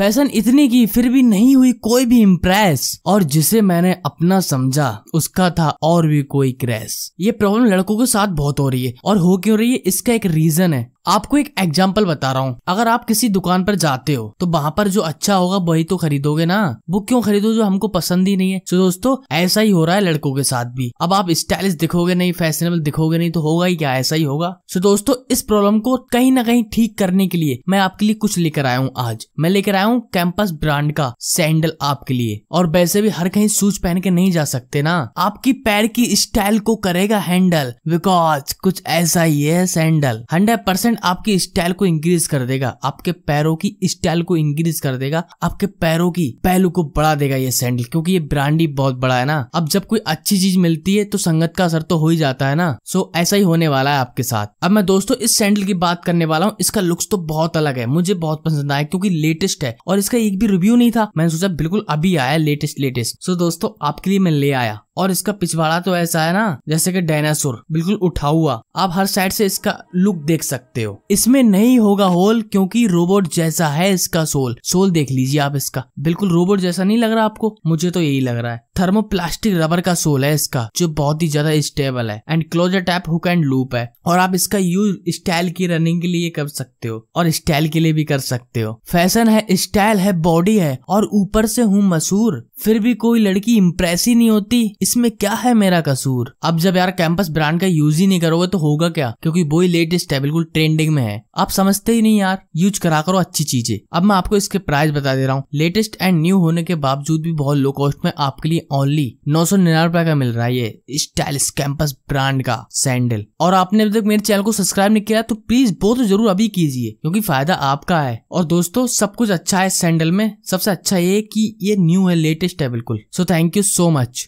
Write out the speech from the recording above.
fashion इतनी की फिर भी नहीं हुई कोई भी इम्प्रेस और जिसे मैंने अपना समझा उसका था और भी कोई क्रैश ये प्रॉब्लम लड़कों के साथ बहुत हो रही है और हो क्यों रही है इसका एक रीजन है आपको एक एग्जाम्पल बता रहा हूँ अगर आप किसी दुकान पर जाते हो तो वहाँ पर जो अच्छा होगा वही तो खरीदोगे ना वो क्यों खरीदो जो हमको पसंद ही नहीं है तो दोस्तों ऐसा ही हो रहा है लड़कों के साथ भी अब आप स्टाइलिश दिखोगे नहीं फैशनेबल दिखोगे नहीं तो होगा ही क्या ऐसा ही होगा तो दोस्तों इस प्रॉब्लम को कहीं ना कहीं ठीक करने के लिए मैं आपके लिए कुछ लेकर आया हूँ आज मैं लेकर आया हूँ कैंपस ब्रांड का सैंडल आपके लिए और वैसे भी हर कहीं शूज पहन के नहीं जा सकते ना आपकी पैर की स्टाइल को करेगा हैंडल बिकॉज कुछ ऐसा ही है सैंडल हंड्रेड परसेंट परसेंट आपकी स्टाइल को इंक्रीज कर देगा आपके पैरों की स्टाइल को इंक्रीज कर देगा आपके पैरों की पहलू को बढ़ा देगा ये सैंडल क्योंकि ये ब्रांड ही बहुत बड़ा है ना अब जब कोई अच्छी चीज मिलती है तो संगत का असर तो हो ही जाता है ना सो ऐसा ही होने वाला है आपके साथ अब मैं दोस्तों इस सैंडल की बात करने वाला हूँ इसका लुक्स तो बहुत अलग है मुझे बहुत पसंद आया क्योंकि लेटेस्ट है और इसका एक भी रिव्यू नहीं था मैंने सोचा बिल्कुल अभी आया लेटेस्ट लेटेस्ट सो दोस्तों आपके लिए मैं ले आया और इसका पिछवाड़ा तो ऐसा है ना जैसे कि डायनासोर बिल्कुल उठा हुआ आप हर साइड से इसका लुक देख सकते हो इसमें नहीं होगा होल क्योंकि रोबोट जैसा है इसका सोल सोल देख लीजिए आप इसका बिल्कुल रोबोट जैसा नहीं लग रहा आपको मुझे तो यही लग रहा है थर्मोप्लास्टिक रबर का सोल है इसका जो बहुत ही ज्यादा स्टेबल है and closure tap hook and loop है और आप इसका यूज स्टाइल की रनिंग के लिए कर सकते हो और स्टाइल के लिए भी कर सकते हो फैशन है स्टाइल है बॉडी है और ऊपर से हूँ मशहूर फिर भी कोई लड़की इम्प्रेस ही नहीं होती इसमें क्या है मेरा कसूर अब जब यार कैंपस ब्रांड का यूज ही नहीं करोगे तो होगा क्या क्योंकि वो ही लेटेस्ट है बिल्कुल ट्रेंडिंग में है आप समझते ही नहीं यार यूज करा करो अच्छी चीजें अब मैं आपको इसके प्राइस बता दे रहा हूँ लेटेस्ट एंड न्यू होने के बावजूद भी बहुत लो कॉस्ट में आपके लिए लिए ओनली नौ सौ निन्यानवे का मिल रहा है ये स्टाइलिश कैंपस ब्रांड का सैंडल और आपने अभी तक मेरे चैनल को सब्सक्राइब नहीं किया तो प्लीज बहुत तो जरूर अभी कीजिए क्योंकि फायदा आपका है और दोस्तों सब कुछ अच्छा है सैंडल में सबसे अच्छा ये की ये न्यू है लेटेस्ट है बिल्कुल so thank you so much